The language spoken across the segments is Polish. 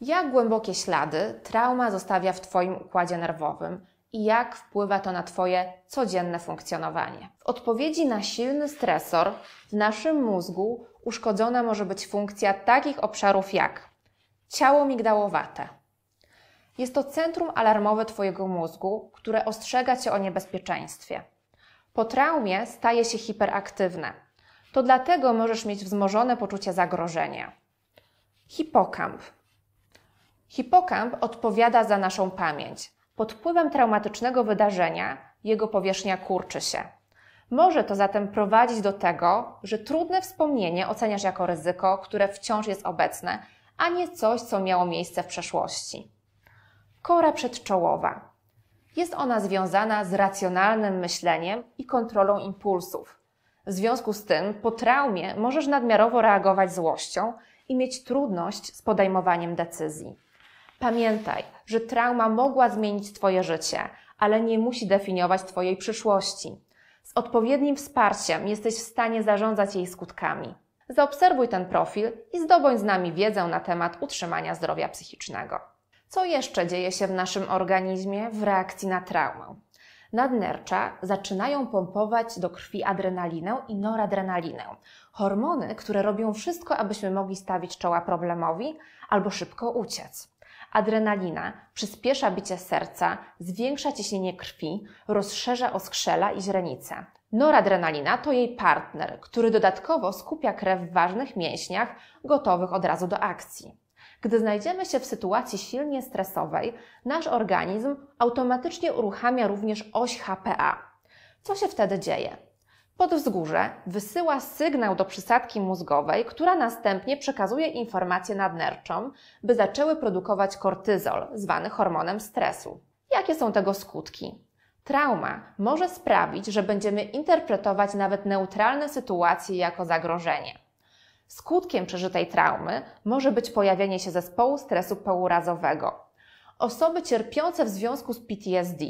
jak głębokie ślady trauma zostawia w Twoim układzie nerwowym i jak wpływa to na Twoje codzienne funkcjonowanie. W odpowiedzi na silny stresor w naszym mózgu uszkodzona może być funkcja takich obszarów jak ciało migdałowate. Jest to centrum alarmowe Twojego mózgu, które ostrzega Cię o niebezpieczeństwie. Po traumie staje się hiperaktywne. To dlatego możesz mieć wzmożone poczucie zagrożenia. Hipokamp Hipokamp odpowiada za naszą pamięć. Pod wpływem traumatycznego wydarzenia jego powierzchnia kurczy się. Może to zatem prowadzić do tego, że trudne wspomnienie oceniasz jako ryzyko, które wciąż jest obecne, a nie coś, co miało miejsce w przeszłości. Kora przedczołowa. Jest ona związana z racjonalnym myśleniem i kontrolą impulsów. W związku z tym, po traumie możesz nadmiarowo reagować złością i mieć trudność z podejmowaniem decyzji. Pamiętaj, że trauma mogła zmienić Twoje życie, ale nie musi definiować Twojej przyszłości. Z odpowiednim wsparciem jesteś w stanie zarządzać jej skutkami. Zaobserwuj ten profil i zdobądź z nami wiedzę na temat utrzymania zdrowia psychicznego. Co jeszcze dzieje się w naszym organizmie w reakcji na traumę? Nadnercza zaczynają pompować do krwi adrenalinę i noradrenalinę, hormony, które robią wszystko, abyśmy mogli stawić czoła problemowi albo szybko uciec. Adrenalina przyspiesza bicie serca, zwiększa ciśnienie krwi, rozszerza oskrzela i źrenice. Noradrenalina to jej partner, który dodatkowo skupia krew w ważnych mięśniach, gotowych od razu do akcji. Gdy znajdziemy się w sytuacji silnie stresowej, nasz organizm automatycznie uruchamia również oś HPA. Co się wtedy dzieje? Pod wzgórze wysyła sygnał do przysadki mózgowej, która następnie przekazuje informację nadnerczom, by zaczęły produkować kortyzol, zwany hormonem stresu. Jakie są tego skutki? Trauma może sprawić, że będziemy interpretować nawet neutralne sytuacje jako zagrożenie. Skutkiem przeżytej traumy może być pojawienie się zespołu stresu pourazowego, Osoby cierpiące w związku z PTSD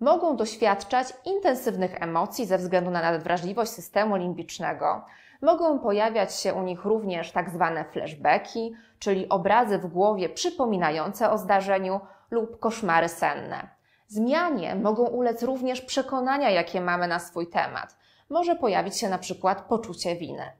mogą doświadczać intensywnych emocji ze względu na nadwrażliwość systemu limbicznego. Mogą pojawiać się u nich również tak zwane flashbacki, czyli obrazy w głowie przypominające o zdarzeniu lub koszmary senne. Zmianie mogą ulec również przekonania, jakie mamy na swój temat. Może pojawić się na przykład poczucie winy.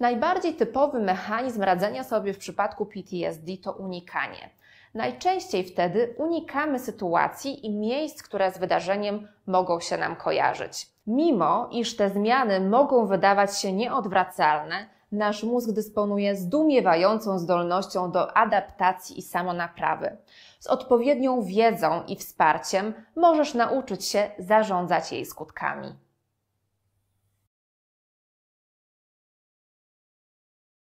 Najbardziej typowy mechanizm radzenia sobie w przypadku PTSD to unikanie. Najczęściej wtedy unikamy sytuacji i miejsc, które z wydarzeniem mogą się nam kojarzyć. Mimo iż te zmiany mogą wydawać się nieodwracalne, nasz mózg dysponuje zdumiewającą zdolnością do adaptacji i samonaprawy. Z odpowiednią wiedzą i wsparciem możesz nauczyć się zarządzać jej skutkami.